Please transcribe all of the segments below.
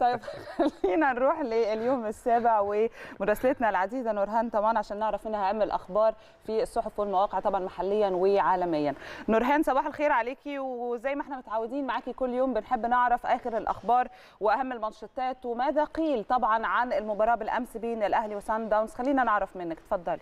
طيب خلينا نروح لليوم السابع ومراسلتنا العزيزه نورهان طمان عشان نعرف منها اهم الاخبار في الصحف والمواقع طبعا محليا وعالميا. نورهان صباح الخير عليكي وزي ما احنا متعودين معاكي كل يوم بنحب نعرف اخر الاخبار واهم المنشطات وماذا قيل طبعا عن المباراه بالامس بين الاهلي وسان داونز خلينا نعرف منك اتفضلي.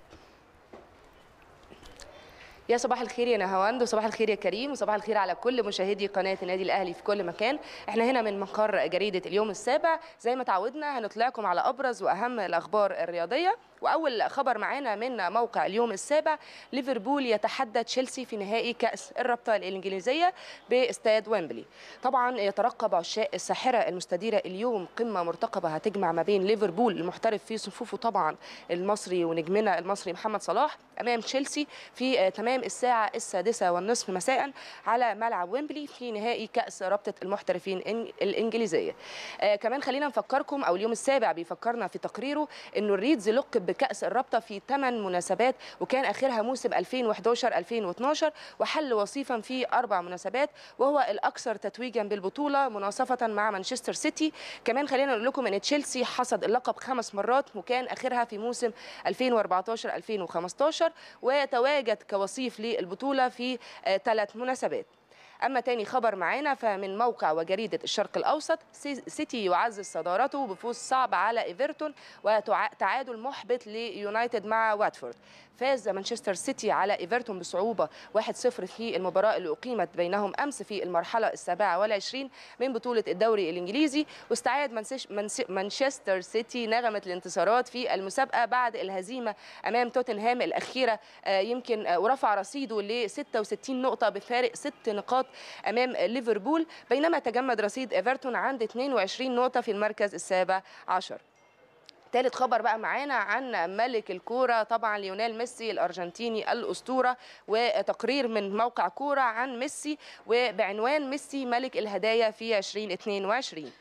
يا صباح الخير يا نهاوند وصباح الخير يا كريم وصباح الخير على كل مشاهدي قناه النادي الاهلي في كل مكان احنا هنا من مقر جريده اليوم السابع زي ما تعودنا هنطلعكم على ابرز واهم الاخبار الرياضيه واول خبر معانا من موقع اليوم السابع ليفربول يتحدى تشيلسي في نهائي كاس الرابطه الانجليزيه باستاد ويمبلي طبعا يترقب عشاق الساحره المستديره اليوم قمه مرتقبه هتجمع ما بين ليفربول المحترف في صفوفه طبعا المصري ونجمنا المصري محمد صلاح امام تشيلسي في تمام تمام الساعة السادسة والنصف مساء على ملعب ويمبلي في نهائي كأس رابطة المحترفين الإنجليزية آه كمان خلينا نفكركم أو اليوم السابع بيفكرنا في تقريره أنه الريدز لقب بكأس الرابطة في ثمان مناسبات وكان آخرها موسم 2011-2012 وحل وصيفا في أربع مناسبات وهو الأكثر تتويجا بالبطولة مناصفة مع مانشستر سيتي كمان خلينا نقول لكم أن تشيلسي حصد اللقب خمس مرات وكان آخرها في موسم 2014-2015 وتواجد كوصيف التشريف للبطوله في آه، ثلاث مناسبات أما تاني خبر معانا فمن موقع وجريدة الشرق الأوسط سيتي يعزز صدارته بفوز صعب على إيفرتون وتعادل محبط ليونايتد مع واتفورد فاز مانشستر سيتي على إيفرتون بصعوبة 1-0 في المباراة اللي أقيمت بينهم أمس في المرحلة السابعة والعشرين من بطولة الدوري الإنجليزي واستعاد مانشستر سيتي نغمة الانتصارات في المسابقة بعد الهزيمة أمام توتنهام الأخيرة آه، يمكن آه، ورفع رصيده ل 66 نقطة بفارق 6 نقاط امام ليفربول بينما تجمد رصيد ايفرتون عند 22 نقطه في المركز السابع عشر تالت خبر بقى معانا عن ملك الكوره طبعا ليونيل ميسي الارجنتيني الاسطوره وتقرير من موقع كوره عن ميسي وبعنوان ميسي ملك الهدايا في 2022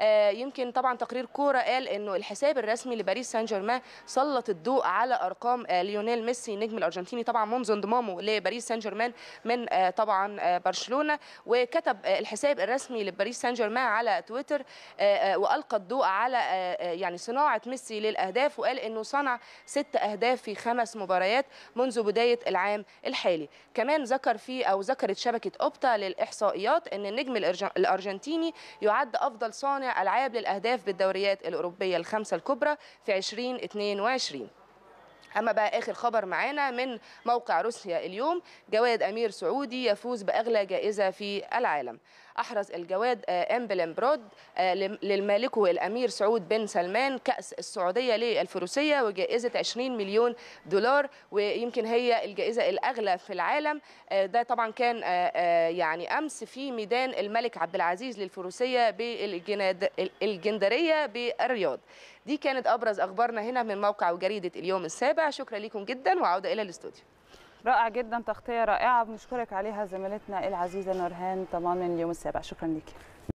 آه، يمكن طبعا تقرير كوره قال انه الحساب الرسمي لباريس سان جيرمان سلط الضوء على ارقام آه، ليونيل ميسي النجم الارجنتيني طبعا منذ انضمامه لباريس سان جيرمان من آه، طبعا برشلونه وكتب الحساب الرسمي لباريس سان جيرمان على تويتر والقى الضوء على يعني صناعه ميسي للاهداف وقال انه صنع ست اهداف في خمس مباريات منذ بدايه العام الحالي كمان ذكر في او ذكرت شبكه اوبتا للاحصائيات ان النجم الارجنتيني يعد افضل صانع صانع ألعاب للأهداف بالدوريات الأوروبية الخمسة الكبرى في 2022 اما بقى اخر خبر معانا من موقع روسيا اليوم جواد امير سعودي يفوز باغلى جائزه في العالم احرز الجواد آه، امبلم برود آه، للمالكه الامير سعود بن سلمان كاس السعوديه للفروسيه وجائزه 20 مليون دولار ويمكن هي الجائزه الاغلى في العالم آه، ده طبعا كان يعني امس في ميدان الملك عبد العزيز للفروسيه بالجندريه بالرياض دي كانت ابرز اخبارنا هنا من موقع وجريده اليوم السابع شكرا لكم جدا وعوده الى الاستوديو رائع جدا تغطيه رائعه بنشكرك عليها زميلتنا العزيزه نورهان طمان اليوم السابع شكرا لك